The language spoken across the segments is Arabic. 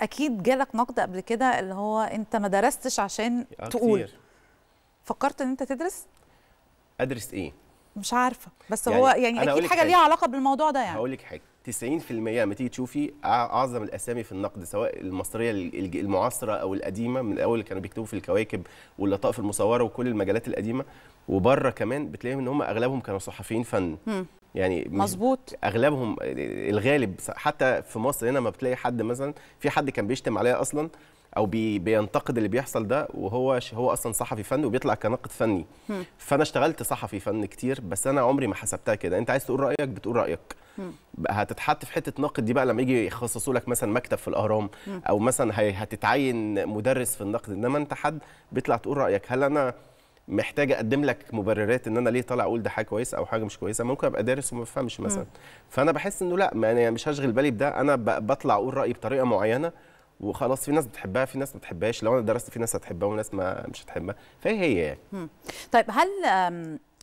اكيد جالك نقد قبل كده اللي هو انت ما درستش عشان آه، تقول كتير. فكرت ان انت تدرس ادرس ايه مش عارفه بس يعني هو يعني اكيد حاجه, ليها علاقه بالموضوع ده يعني هقول لك حاجه 90% لما تيجي تشوفي اعظم الاسامي في النقد سواء المصريه المعاصره او القديمه من الاول كانوا بيكتبوا في الكواكب واللطائف المصوره وكل المجلات القديمه وبره كمان بتلاقيهم ان هم اغلبهم كانوا صحفيين فن م. يعني مظبوط اغلبهم الغالب حتى في مصر هنا ما بتلاقي حد مثلا في حد كان بيشتم عليا اصلا او بي بينتقد اللي بيحصل ده وهو هو اصلا صحفي فني وبيطلع كناقد فني م. فانا اشتغلت صحفي فن كتير بس انا عمري ما حسبتها كده انت عايز تقول رايك بتقول رايك م. هتتحط في حته ناقد دي بقى لما يجي يخصصوا لك مثلا مكتب في الاهرام م. او مثلا هتتعين مدرس في النقد انما انت حد بيطلع تقول رايك هل انا محتاجه اقدم لك مبررات ان انا ليه طالع اقول ده حاجه كويسه او حاجه مش كويسه ممكن ابقى دارس وما بفهمش مثلا فانا بحس انه لا ما انا مش هشغل بالي بده انا بطلع اقول رايي بطريقه معينه وخلاص في ناس بتحبها في ناس ما بتحبهاش لو انا درست في ناس هتحبها وناس ما مش هتحبها فهي هي يعني طيب هل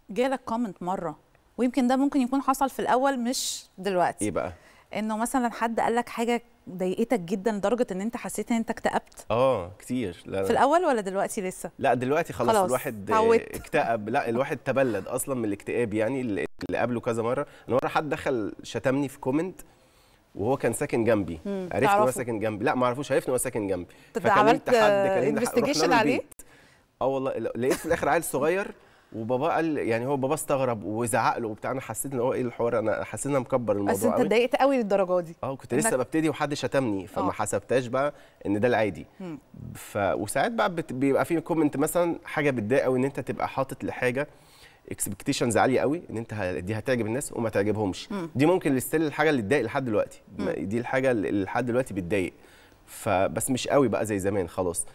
جالك كومنت مره ويمكن ده ممكن يكون حصل في الاول مش دلوقتي ايه بقى انه مثلا حد قال لك حاجه ضايقتك جدا لدرجه ان انت حسيت ان انت اكتئبت اه كتير لا في الاول ولا دلوقتي لسه لا دلوقتي خلاص, خلاص. الواحد حوت. اكتئب لا الواحد تبلد اصلا من الاكتئاب يعني اللي قابله كذا مره انا مره حد دخل شتمني في كومنت وهو كان ساكن جنبي عرفت هو ساكن جنبي لا ما اعرفوش عرفت هو ساكن جنبي فكلمت حد كلمت انفستيجيشن عليه اه والله لقيت في الاخر عيل صغير وبابا قال يعني هو بابا استغرب وزعق له وبتاع انا حسيت ان هو ايه الحوار انا حسيت ان انا مكبر الموضوع بس انت اتضايقت قوي للدرجه دي اه كنت لسه ببتدي وحد شتمني فما أوه. حسبتهاش بقى ان ده العادي ف وساعات بقى بت... بيبقى في كومنت مثلا حاجه بتضايق قوي ان انت تبقى حاطط لحاجه اكسبكتيشنز عاليه قوي ان انت دي هتعجب الناس وما تعجبهمش م. دي ممكن لستيل الحاجه اللي تضايق لحد دلوقتي م. دي الحاجه اللي لحد دلوقتي بتضايق فبس مش قوي بقى زي زمان خلاص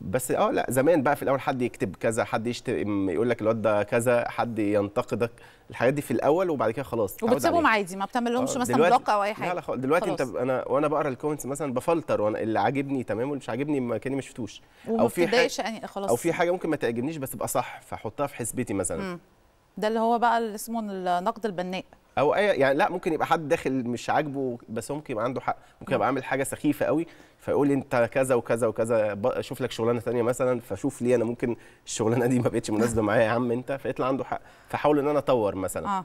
بس اه لا زمان بقى في الاول حد يكتب كذا حد يشتم يقول لك الواد ده كذا حد ينتقدك الحاجات دي في الاول وبعد كده خلاص وبتسيبهم عادي ما بتعملهمش آه، مثلا بلوك او اي حاجه لا لا خلاص دلوقتي خلاص. انت انا وانا بقرا الكومنتس مثلا بفلتر وانا اللي عاجبني تمام واللي مش عاجبني ما كاني ما شفتوش او في حاجه يعني خلاص او في حاجه ممكن ما تعجبنيش بس تبقى صح فاحطها في حسبتي مثلا م. ده اللي هو بقى اللي اسمه النقد البناء او اي يعني لا ممكن يبقى حد داخل مش عاجبه بس ممكن يبقى عنده حق ممكن يبقى عامل حاجه سخيفه قوي فيقول انت كذا وكذا وكذا شوف لك شغلانه ثانيه مثلا فشوف لي انا ممكن الشغلانه دي ما بقتش مناسبه معايا يا عم انت فيطلع عنده حق فحاول ان انا اطور مثلا اه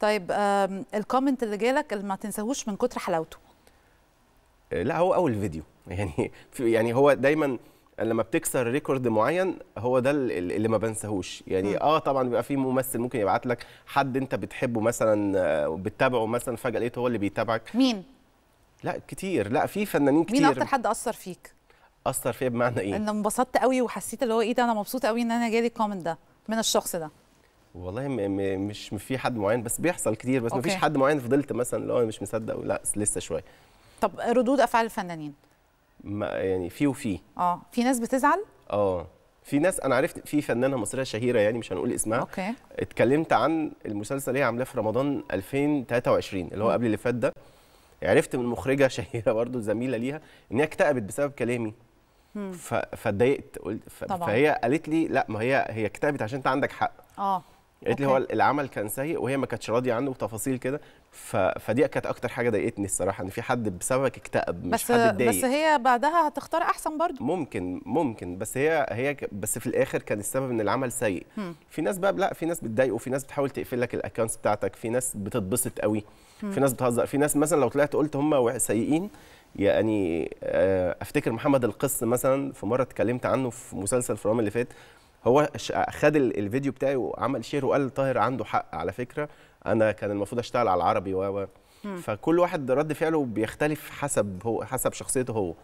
طيب آه الكومنت اللي جالك ما تنساهوش من كتر حلاوته آه، لا هو اول فيديو يعني يعني هو دايما لما بتكسر ريكورد معين هو ده اللي ما بنساهوش يعني م. اه طبعا بيبقى في ممثل ممكن يبعت لك حد انت بتحبه مثلا آه، بتتابعه مثلا فجاه لقيته هو اللي بيتابعك مين لا كتير لا في فنانين كتير مين اكتر حد اثر فيك اثر فيا بمعنى ايه ان انبسطت قوي وحسيت اللي هو ايه ده انا مبسوطه قوي ان انا جالي الكومنت ده من الشخص ده والله مش في حد معين بس بيحصل كتير بس مفيش حد معين فضلت مثلا اللي هو مش مصدق لا لسه شويه طب ردود افعال الفنانين ما يعني في وفي اه في ناس بتزعل اه في ناس انا عرفت في فنانه مصريه شهيره يعني مش هنقول اسمها أوكي. اتكلمت عن المسلسل هي عاملاه في رمضان 2023 اللي هو م. قبل اللي فات ده عرفت من مخرجه شهيره برضو زميله ليها ان هي اكتئبت بسبب كلامي فاتضايقت فهي قالت لي لا ما هي هي اكتئبت عشان انت عندك حق اه قالت لي هو العمل كان سيء وهي ما كانتش راضيه عنه وتفاصيل كده ف... فدي كانت اكتر حاجه ضايقتني الصراحه ان في حد بسببك اكتئب مش بس حد اتضايق بس هي بعدها هتختار احسن برضه ممكن ممكن بس هي هي بس في الاخر كان السبب ان العمل سيء م. في ناس بقى لا في ناس بتضايق وفي ناس بتحاول تقفل لك الاكونتس بتاعتك في ناس بتتبسط قوي م. في ناس بتهزر في ناس مثلا لو طلعت قلت هم سيئين يعني آه، افتكر محمد القص مثلا في مره اتكلمت عنه في مسلسل في رمضان اللي فات هو خد الفيديو بتاعي وعمل شير وقال طاهر عنده حق على فكره انا كان المفروض اشتغل على العربي و فكل واحد رد فعله بيختلف حسب هو حسب شخصيته هو